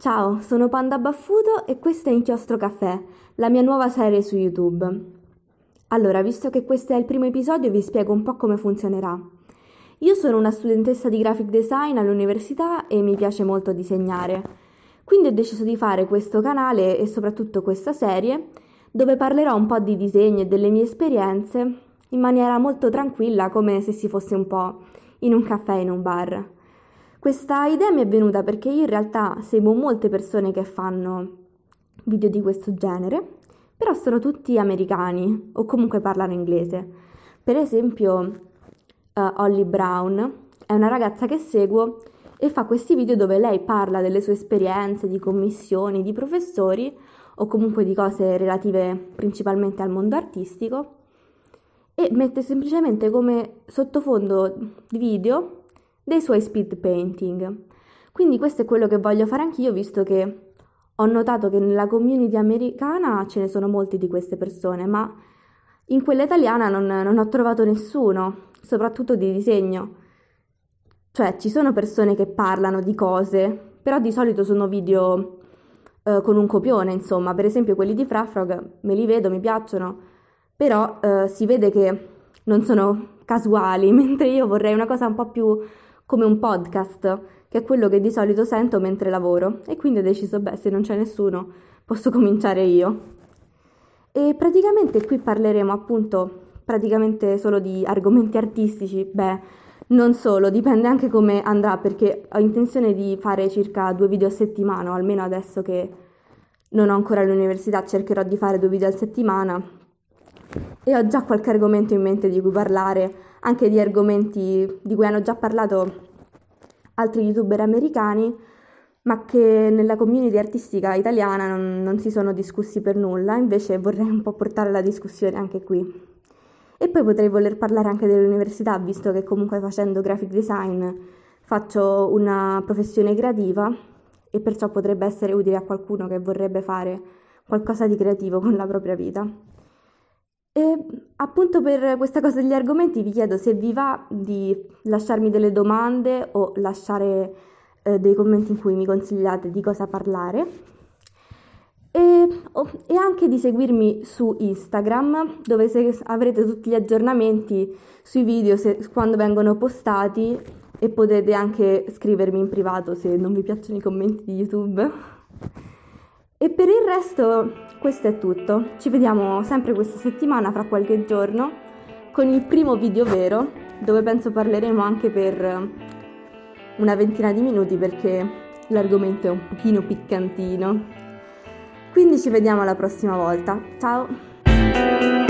Ciao, sono Panda Baffuto e questo è Inchiostro Caffè, la mia nuova serie su YouTube. Allora, visto che questo è il primo episodio, vi spiego un po' come funzionerà. Io sono una studentessa di graphic design all'università e mi piace molto disegnare. Quindi ho deciso di fare questo canale e soprattutto questa serie dove parlerò un po' di disegni e delle mie esperienze in maniera molto tranquilla come se si fosse un po' in un caffè in un bar. Questa idea mi è venuta perché io in realtà seguo molte persone che fanno video di questo genere, però sono tutti americani o comunque parlano inglese. Per esempio, uh, Holly Brown è una ragazza che seguo e fa questi video dove lei parla delle sue esperienze, di commissioni, di professori o comunque di cose relative principalmente al mondo artistico e mette semplicemente come sottofondo di video dei suoi speed painting. Quindi questo è quello che voglio fare anch'io, visto che ho notato che nella community americana ce ne sono molti di queste persone, ma in quella italiana non, non ho trovato nessuno, soprattutto di disegno. Cioè, ci sono persone che parlano di cose, però di solito sono video eh, con un copione, insomma. Per esempio quelli di Frafrog me li vedo, mi piacciono, però eh, si vede che non sono casuali, mentre io vorrei una cosa un po' più come un podcast, che è quello che di solito sento mentre lavoro. E quindi ho deciso, beh, se non c'è nessuno, posso cominciare io. E praticamente qui parleremo appunto praticamente solo di argomenti artistici, beh, non solo, dipende anche come andrà, perché ho intenzione di fare circa due video a settimana, almeno adesso che non ho ancora l'università, cercherò di fare due video a settimana e ho già qualche argomento in mente di cui parlare, anche di argomenti di cui hanno già parlato altri youtuber americani, ma che nella community artistica italiana non, non si sono discussi per nulla, invece vorrei un po' portare la discussione anche qui. E poi potrei voler parlare anche dell'università, visto che comunque facendo graphic design faccio una professione creativa e perciò potrebbe essere utile a qualcuno che vorrebbe fare qualcosa di creativo con la propria vita. E appunto per questa cosa degli argomenti vi chiedo se vi va di lasciarmi delle domande o lasciare eh, dei commenti in cui mi consigliate di cosa parlare. E, oh, e anche di seguirmi su Instagram dove se, avrete tutti gli aggiornamenti sui video se, quando vengono postati e potete anche scrivermi in privato se non vi piacciono i commenti di YouTube. E per il resto questo è tutto. Ci vediamo sempre questa settimana fra qualche giorno con il primo video vero dove penso parleremo anche per una ventina di minuti perché l'argomento è un pochino piccantino. Quindi ci vediamo la prossima volta. Ciao!